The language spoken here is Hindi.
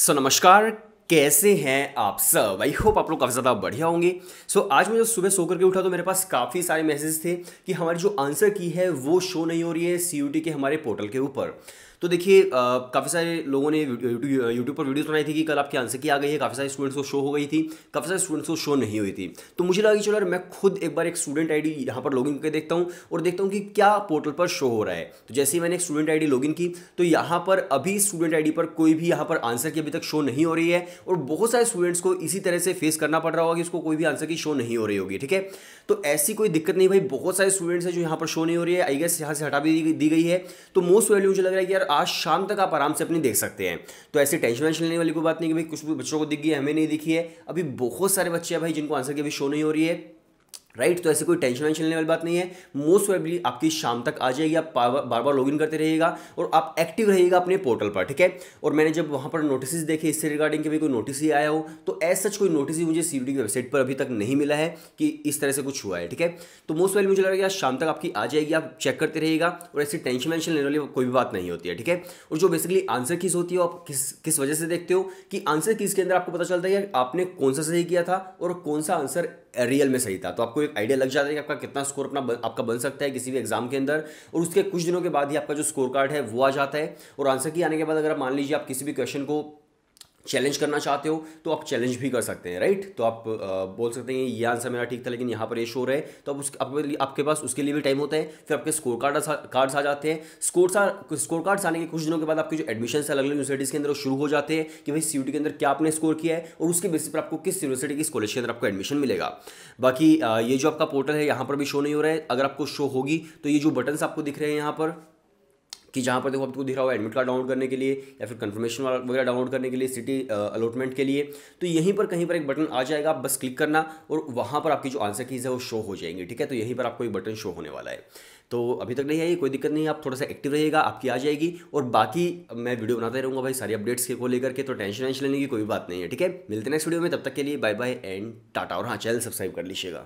सो so, नमस्कार कैसे हैं आप सब आई होप आप लोग काफ़ी ज़्यादा बढ़िया होंगे सो so, आज मैं जब सुबह सो करके उठा तो मेरे पास काफ़ी सारे मैसेज थे कि हमारी जो आंसर की है वो शो नहीं हो रही है सी के हमारे पोर्टल के ऊपर तो देखिए काफ़ी सारे लोगों ने यूट्यूब पर वीडियोज़ बनाई थी कि कल आपकी आंसर की आ गई है काफ़ी सारे स्टूडेंट्स को शो हो गई थी काफ़ी सारे स्टूडेंट्स को शो नहीं हुई थी तो मुझे लगा कि चलो यार मैं खुद एक बार एक स्टूडेंट आई डी यहाँ पर लॉग करके देखता हूँ और देखता हूँ कि क्या पोर्टल पर शो हो रहा है तो जैसे ही मैंने एक स्टूडेंट आई डी की तो यहाँ पर अभी स्टूडेंट आई डी पर कोई भी यहाँ पर आंसर की अभी तक शो नहीं हो रही है और बहुत सारे स्टूडेंट्स को इसी तरह से फेस करना पड़ रहा होगा कि उसको कोई भी आंसर की शो नहीं हो रही होगी ठीक है तो ऐसी कोई दिक्कत नहीं भाई बहुत सारे स्टूडेंट्स हैं जो यहाँ पर शो नहीं हो रही है आई गेस यहाँ से हटा भी दी गई है तो मोस्ट वैल्यू मुझे लग रहा है कि यार आज शाम तक आप आराम से अपनी देख सकते हैं तो ऐसी टेंशन वेंशन लेने वाली कोई बात नहीं कि भाई कुछ भी बच्चों को दिख गई हमें नहीं दिखी है अभी बहुत सारे बच्चे हैं भाई जिनको आंसर की अभी शो नहीं हो रही है राइट right? तो ऐसे कोई टेंशन वेंशन लेने वाली बात नहीं है मोस्ट वेबली आपकी शाम तक आ जाएगी आप बार बार लॉगिन करते रहिएगा और आप एक्टिव रहिएगा अपने पोर्टल पर ठीक है और मैंने जब वहाँ पर नोटिस देखे इससे रिगार्डिंग कि भाई कोई नोटिस ही आया हो तो एज सच कोई नोटिस ही मुझे सी की वेबसाइट पर अभी तक नहीं मिला है कि इस तरह से कुछ हुआ है ठीक है तो मोस्ट वेबली मुझे लग रहा है शाम तक आपकी आ जाएगी आप चेक करते रहिएगा और ऐसी टेंशन वेंशन लेने वाली कोई भी बात नहीं होती है ठीक है और जो बेसिकली आंसर किस होती है आप किस किस वजह से देखते हो कि आंसर किसके के अंदर आपको पता चलता है कि आपने कौन सा सही किया था और कौन सा आंसर रियल में सही था तो आपको एक आइडिया लग जाता है कि आपका कितना स्कोर अपना बन, आपका बन सकता है किसी भी एग्जाम के अंदर और उसके कुछ दिनों के बाद ही आपका जो स्कोर कार्ड है वो आ जाता है और आंसर की आने के बाद अगर आप मान लीजिए आप किसी भी क्वेश्चन को चैलेंज करना चाहते हो तो आप चैलेंज भी कर सकते हैं राइट तो आप आ, बोल सकते हैं ये आंसर मेरा ठीक था लेकिन यहाँ पर ये शोर है तो आप उसके आपके, आपके पास उसके लिए भी टाइम होता है फिर आपके स्कोर कार्ड कार्ड्स आ जाते हैं स्कोर सा स्कोर कार्ड्स आने के कुछ दिनों के बाद आपके जो एडमिशन है अलग अलग यूनिवर्सिटीज़ के अंदर शुरू हो जाते हैं कि भाई सी के अंदर क्या आपने स्कोर किया है और उसके बेसिस पर आपको किस यूनिवर्सिटी की स्कॉलेज के अंदर आपको एडमिशन मिलेगा बाकी ये जो आपका पोर्टल है यहाँ पर भी शो नहीं हो रहा है अगर आपको शो होगी तो ये जो बटन्स आपको दिख रहे हैं यहाँ पर कि जहाँ पर देखो आपको दिख रहा हो एडमिट कार्ड डाउनलोड करने के लिए या फिर कन्फर्मेशन वगैरह डाउनलोड करने के लिए सिटी अलॉटमेंट के लिए तो यहीं पर कहीं पर एक बटन आ जाएगा आप बस क्लिक करना और वहाँ पर आपकी जो आंसर कीज़ है वो शो हो जाएंगी ठीक है तो यहीं पर आपको एक बटन शो होने वाला है तो अभी तक नहीं आई कोई दिक्कत नहीं है आप थोड़ा सा एक्टिव रहेगा आपकी आ जाएगी और बाकी मैं वीडियो बनाते रहूँगा भाई सारी अपडेट्स को लेकर के तो टेंशन वेंशन लेने की कोई बात नहीं है ठीक है मिलते नेक्स्ट वीडियो में तब तक के लिए बाय बाय एंड टाटा और हाँ चैनल सब्सक्राइब कर लीजिएगा